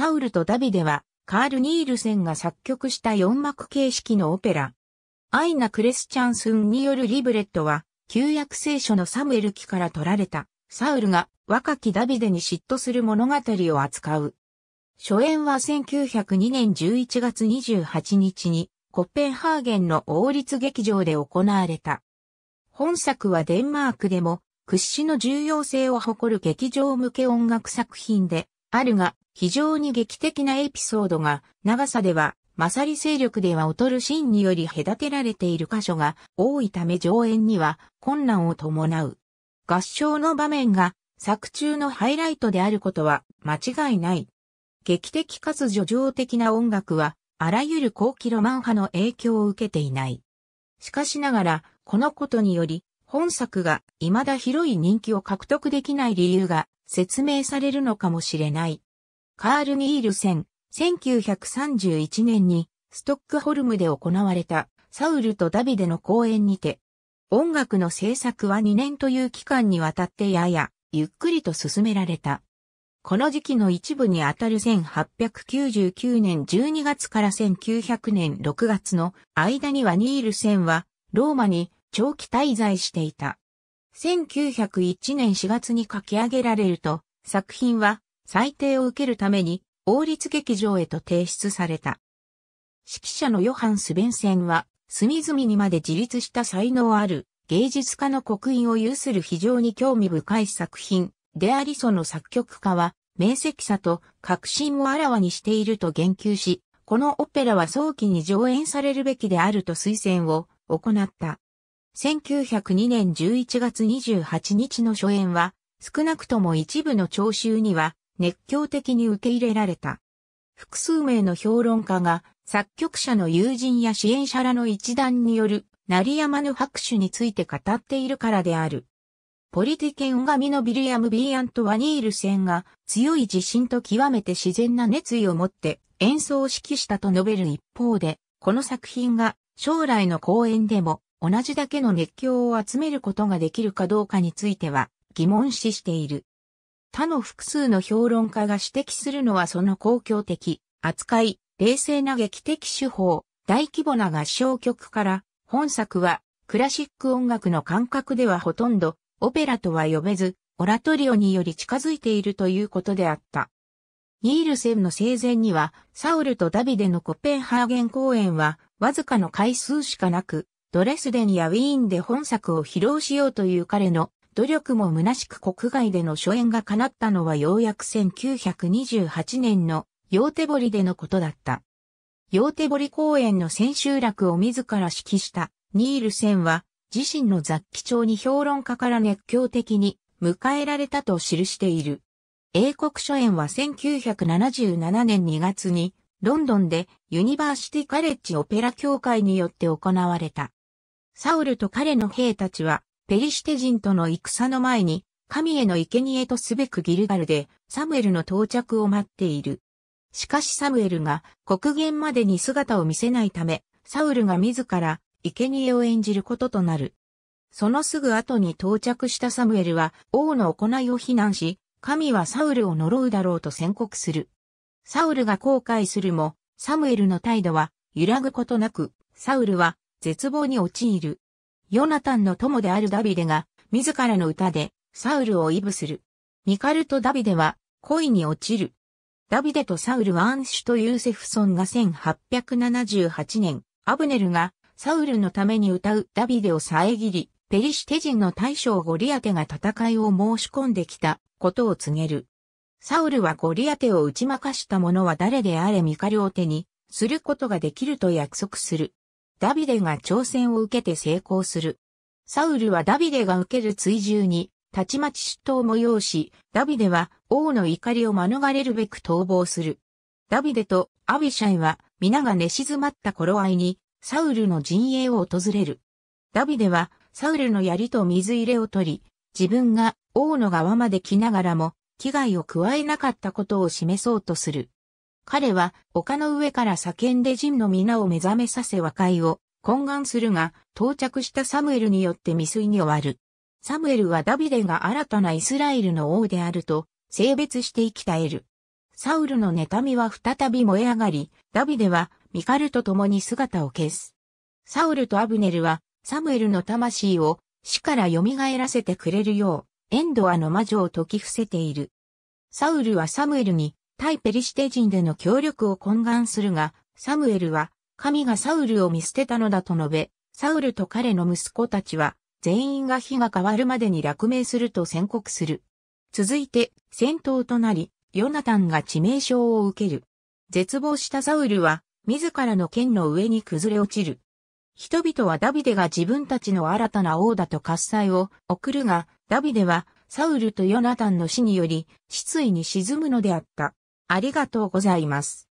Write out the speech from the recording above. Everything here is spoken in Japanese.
サウルとダビデは、カール・ニールセンが作曲した四幕形式のオペラ。アイナ・クレスチャンスンによるリブレットは、旧約聖書のサムエル記から取られた、サウルが若きダビデに嫉妬する物語を扱う。初演は1902年11月28日に、コッペンハーゲンの王立劇場で行われた。本作はデンマークでも、屈指の重要性を誇る劇場向け音楽作品で、あるが、非常に劇的なエピソードが、長さでは、サり勢力では劣るシーンにより隔てられている箇所が多いため上演には困難を伴う。合唱の場面が作中のハイライトであることは間違いない。劇的かつ叙情的な音楽はあらゆる後期ロマン派の影響を受けていない。しかしながら、このことにより、本作が未だ広い人気を獲得できない理由が説明されるのかもしれない。カール・ニールセン、1931年にストックホルムで行われたサウルとダビデの公演にて、音楽の制作は2年という期間にわたってややゆっくりと進められた。この時期の一部にあたる1899年12月から1900年6月の間にはニールセンはローマに長期滞在していた。1901年4月に書き上げられると、作品は裁定を受けるために王立劇場へと提出された。指揮者のヨハン・スベンセンは、隅々にまで自立した才能ある芸術家の刻印を有する非常に興味深い作品でありその作曲家は明晰さと革新をあらわにしていると言及し、このオペラは早期に上演されるべきであると推薦を行った。1902年11月28日の初演は、少なくとも一部の聴衆には熱狂的に受け入れられた。複数名の評論家が作曲者の友人や支援者らの一団による鳴りやまぬ拍手について語っているからである。ポリティケンガミのビリアム・ビーアントワニール戦が強い自信と極めて自然な熱意を持って演奏を指揮したと述べる一方で、この作品が将来の公演でも同じだけの熱狂を集めることができるかどうかについては疑問視している。他の複数の評論家が指摘するのはその公共的、扱い、冷静な劇的手法、大規模な合唱曲から、本作はクラシック音楽の感覚ではほとんどオペラとは呼べず、オラトリオにより近づいているということであった。ニールセンの生前には、サウルとダビデのコペンハーゲン公演は、わずかの回数しかなく、ドレスデンやウィーンで本作を披露しようという彼の努力も虚しく国外での初演が叶ったのはようやく1928年のヨーテボリでのことだった。ヨーテボリ公演の千秋楽を自ら指揮したニールセンは自身の雑記帳に評論家から熱狂的に迎えられたと記している。英国初演は1977年2月にロンドンでユニバーシティカレッジオペラ協会によって行われた。サウルと彼の兵たちは、ペリシテ人との戦の前に、神への生贄とすべくギルガルで、サムエルの到着を待っている。しかしサムエルが、国言までに姿を見せないため、サウルが自ら、生贄を演じることとなる。そのすぐ後に到着したサムエルは、王の行いを非難し、神はサウルを呪うだろうと宣告する。サウルが後悔するも、サムエルの態度は、揺らぐことなく、サウルは、絶望に陥る。ヨナタンの友であるダビデが、自らの歌で、サウルを威ブする。ミカルとダビデは、恋に落ちる。ダビデとサウルはアンシュとユーセフソンが1878年、アブネルがサウルのために歌うダビデを遮り、ペリシテ人の大将ゴリアテが戦いを申し込んできたことを告げる。サウルはゴリアテを打ち負かした者は誰であれミカルを手にすることができると約束する。ダビデが挑戦を受けて成功する。サウルはダビデが受ける追従に、たちまち出頭を催し、ダビデは王の怒りを免れるべく逃亡する。ダビデとアビシャイは皆が寝静まった頃合いに、サウルの陣営を訪れる。ダビデはサウルの槍と水入れを取り、自分が王の側まで来ながらも、危害を加えなかったことを示そうとする。彼は丘の上から叫んでジンの皆を目覚めさせ和解を懇願するが、到着したサムエルによって未遂に終わる。サムエルはダビデが新たなイスラエルの王であると、性別して生きたえる。サウルの妬みは再び燃え上がり、ダビデはミカルと共に姿を消す。サウルとアブネルは、サムエルの魂を死から蘇らせてくれるよう、エンドアの魔女を解き伏せている。サウルはサムエルに対ペリシテ人での協力を懇願するが、サムエルは、神がサウルを見捨てたのだと述べ、サウルと彼の息子たちは、全員が日が変わるまでに落命すると宣告する。続いて、戦闘となり、ヨナタンが致命傷を受ける。絶望したサウルは、自らの剣の上に崩れ落ちる。人々はダビデが自分たちの新たな王だと喝采を送るが、ダビデはサウルとヨナタンの死により失意に沈むのであった。ありがとうございます。